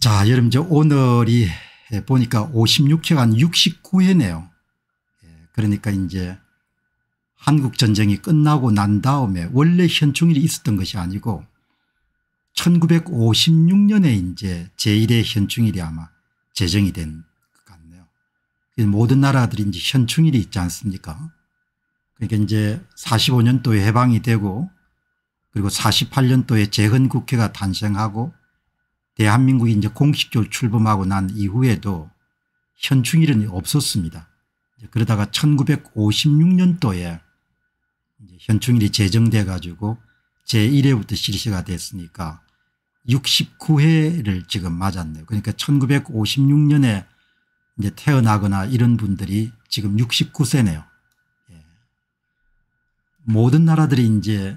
자, 여러분 저 오늘이 예, 보니까 56회간 69회네요. 예, 그러니까 이제 한국전쟁이 끝나고 난 다음에 원래 현충일이 있었던 것이 아니고 1956년에 이제 제1의 현충일이 아마 제정이 된 것 같네요. 모든 나라들이 이제 현충일이 있지 않습니까? 그러니까 이제 45년도에 해방이 되고 그리고 48년도에 재헌국회가 탄생하고 대한민국이 이제 공식적으로 출범하고 난 이후에도 현충일은 없었습니다. 그러다가 1956년도에 현충일이 제정돼 가지고 제1회부터 실시가 됐으니까 69회를 지금 맞았네요. 그러니까 1956년에 이제 태어나거나 이런 분들이 지금 69세네요. 예. 모든 나라들이 이제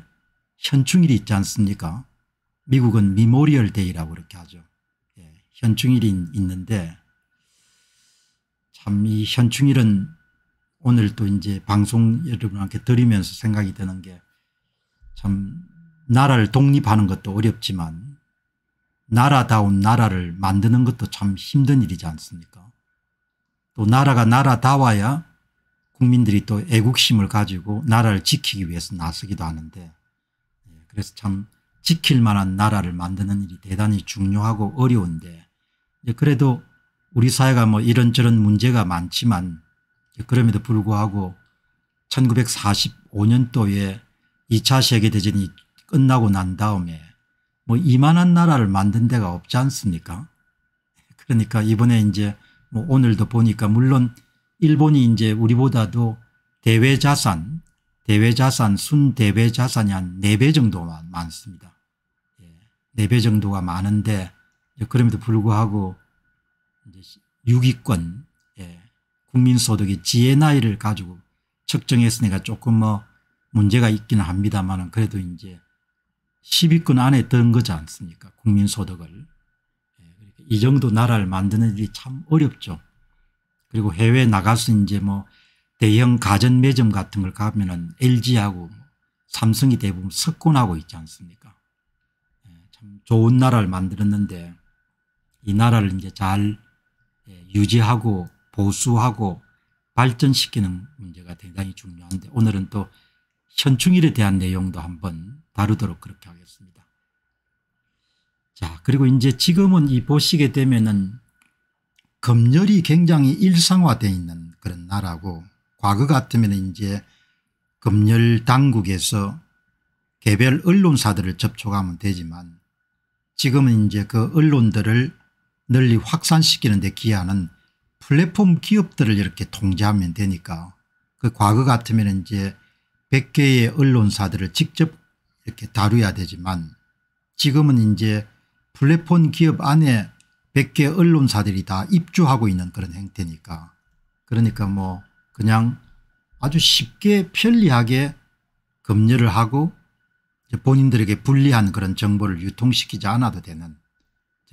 현충일이 있지 않습니까? 미국은 미모리얼 데이라고 그렇게 하죠. 예, 현충일이 있는데 참 이 현충일은 오늘 또 이제 방송 여러분한테 드리면서 생각이 드는 게 참 나라를 독립하는 것도 어렵지만 나라다운 나라를 만드는 것도 참 힘든 일이지 않습니까 또 나라가 나라다워야 국민들이 또 애국심을 가지고 나라를 지키기 위해서 나서기도 하는데 예, 그래서 참 지킬 만한 나라를 만드는 일이 대단히 중요하고 어려운데 그래도 우리 사회가 뭐 이런저런 문제가 많지만 그럼에도 불구하고 1945년도에 2차 세계대전이 끝나고 난 다음에 뭐 이만한 나라를 만든 데가 없지 않습니까 그러니까 이번에 이제 뭐 오늘도 보니까 물론 일본이 이제 우리보다도 대외자산 대외자산, 순대외자산이 한 4배 정도만 많습니다. 예, 4배 정도가 많은데 그럼에도 불구하고 유기권, 예, 국민소득이 GNI를 가지고 측정했으니까 조금 뭐 문제가 있기는 합니다만 그래도 이제 10위권 안에 든 거지 않습니까 국민소득을. 예, 그러니까 이 정도 나라를 만드는 일이 참 어렵죠. 그리고 해외 나가서 이제 뭐 대형 가전 매점 같은 걸 가면은 LG하고 삼성이 대부분 석권하고 있지 않습니까? 예, 참 좋은 나라를 만들었는데 이 나라를 이제 잘 예, 유지하고 보수하고 발전시키는 문제가 대단히 중요한데 오늘은 또 현충일에 대한 내용도 한번 다루도록 그렇게 하겠습니다. 자 그리고 이제 지금은 이 보시게 되면은 검열이 굉장히 일상화되 어 있는 그런 나라고 과거 같으면 이제 검열 당국에서 개별 언론사들을 접촉하면 되지만 지금은 이제 그 언론들을 널리 확산시키는 데 기여하는 플랫폼 기업들을 이렇게 통제하면 되니까 그 과거 같으면 이제 100개의 언론사들을 직접 이렇게 다루어야 되지만 지금은 이제 플랫폼 기업 안에 100개 언론사들이 다 입주하고 있는 그런 행태니까 그러니까 뭐 그냥 아주 쉽게 편리하게 검열을 하고 본인들에게 불리한 그런 정보를 유통시키지 않아도 되는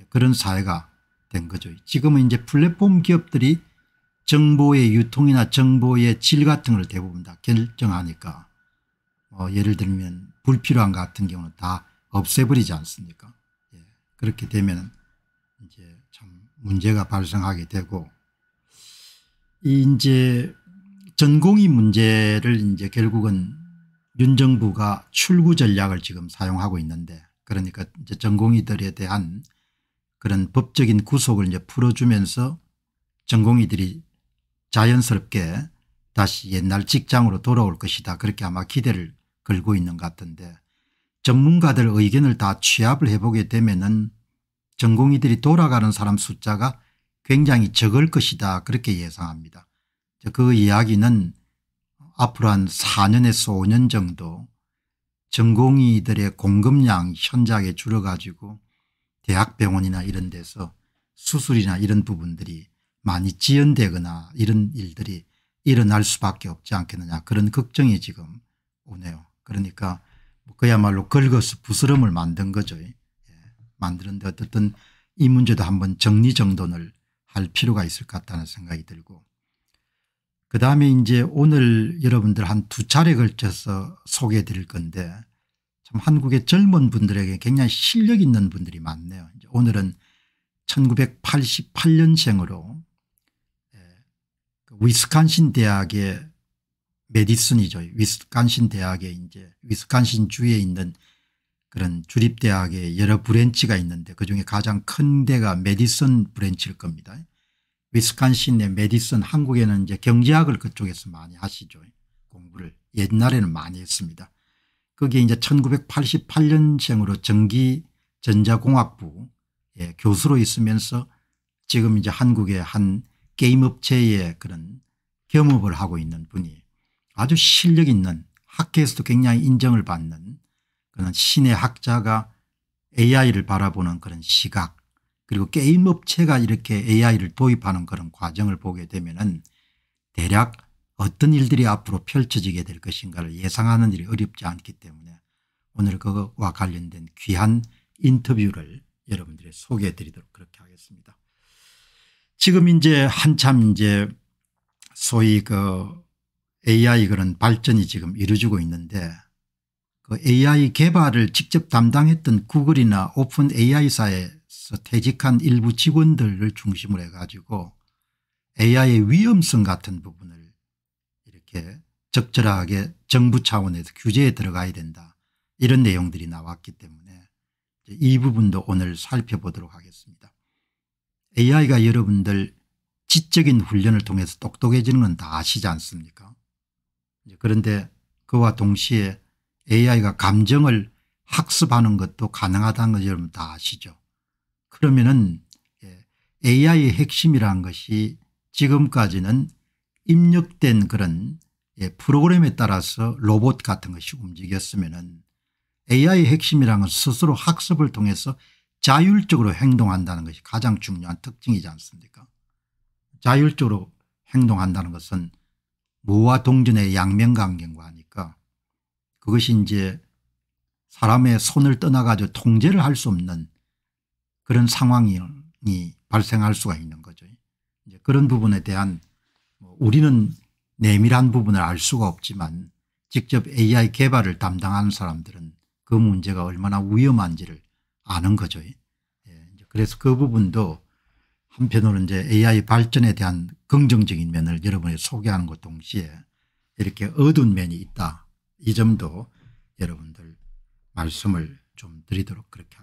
그런 사회가 된 거죠. 지금은 이제 플랫폼 기업들이 정보의 유통이나 정보의 질 같은 걸 대부분 다 결정하니까 어 예를 들면 불필요한 같은 경우는 다 없애버리지 않습니까 예. 그렇게 되면 이제 참 문제가 발생하게 되고 이제 전공의 문제를 이제 결국은 윤 정부가 출구 전략을 지금 사용하고 있는데 그러니까 이제 전공의들에 대한 그런 법적인 구속을 이제 풀어주면서 전공의들이 자연스럽게 다시 옛날 직장으로 돌아올 것이다 그렇게 아마 기대를 걸고 있는 것 같은데 전문가들 의견을 다 취합을 해보게 되면은 전공의들이 돌아가는 사람 숫자가 굉장히 적을 것이다 그렇게 예상합니다. 그 이야기는 앞으로 한 4년에서 5년 정도 전공의들의 공급량 현저하게 줄어가지고 대학병원이나 이런 데서 수술이나 이런 부분들이 많이 지연되거나 이런 일들이 일어날 수밖에 없지 않겠느냐 그런 걱정이 지금 오네요. 그러니까 뭐 그야말로 긁어서 부스럼을 만든 거죠. 예. 만드는데 어쨌든 이 문제도 한번 정리정돈을 할 필요가 있을 것 같다는 생각이 들고 그다음에 이제 오늘 여러분들 한 두 차례 걸쳐서 소개해 드릴 건데 참 한국의 젊은 분들에게 굉장히 실력 있는 분들이 많네요. 오늘은 1988년생으로 예, 그 위스콘신 대학의 메디슨이죠. 위스콘신 대학에 이제 위스콘신 주에 있는 그런 주립대학에 여러 브랜치가 있는데 그중에 가장 큰 데가 메디슨 브랜치일 겁니다. 위스콘신 의 메디슨 한국에는 이제 경제학을 그쪽에서 많이 하시죠. 공부를 옛날에는 많이 했습니다. 그게 이제 1988년생으로 전기 전자공학부 예, 교수로 있으면서 지금 이제 한국의 한 게임업체의 그런 겸업을 하고 있는 분이 아주 실력 있는 학계에서도 굉장히 인정을 받는 그런 신의 학자가 AI를 바라보는 그런 시각 그리고 게임업체가 이렇게 AI를 도입하는 그런 과정을 보게 되면 대략 어떤 일들이 앞으로 펼쳐지게 될 것인가를 예상하는 일이 어렵지 않기 때문에 오늘 그와 관련된 귀한 인터뷰를 여러분들이 소개해 드리도록 그렇게 하겠습니다. 지금 이제 한참 이제 소위 그 AI 그런 발전이 지금 이루어지고 있는데 그 AI 개발을 직접 담당했던 구글이나 오픈 AI사의 퇴직한 일부 직원들을 중심으로 해가지고 AI의 위험성 같은 부분을 이렇게 적절하게 정부 차원에서 규제에 들어가야 된다 이런 내용들이 나왔기 때문에 이 부분도 오늘 살펴보도록 하겠습니다. AI가 여러분들 지적인 훈련을 통해서 똑똑해지는 건 다 아시지 않습니까 그런데 그와 동시에 AI가 감정을 학습하는 것도 가능하다는 것 여러분 다 아시죠 그러면은 예, AI의 핵심이라는 것이 지금까지는 입력된 그런 예, 프로그램에 따라서 로봇 같은 것이 움직였으면은 AI의 핵심이라는 건 스스로 학습을 통해서 자율적으로 행동한다는 것이 가장 중요한 특징이지 않습니까 자율적으로 행동한다는 것은 무와 동전의 양면관계인고 하니까 그것이 이제 사람의 손을 떠나가지고 통제를 할 수 없는 그런 상황이 발생할 수가 있는 거죠. 이제 그런 부분에 대한 뭐 우리는 내밀한 부분을 알 수가 없지만 직접 AI 개발을 담당하는 사람들은 그 문제가 얼마나 위험한지를 아는 거죠. 예, 그래서 그 부분도 한편으로 이제 AI 발전에 대한 긍정적인 면을 여러분에 소개하는 것 동시에 이렇게 어두운 면이 있다. 이 점도 여러분들 말씀을 좀 드리도록 그렇게 하겠습니다.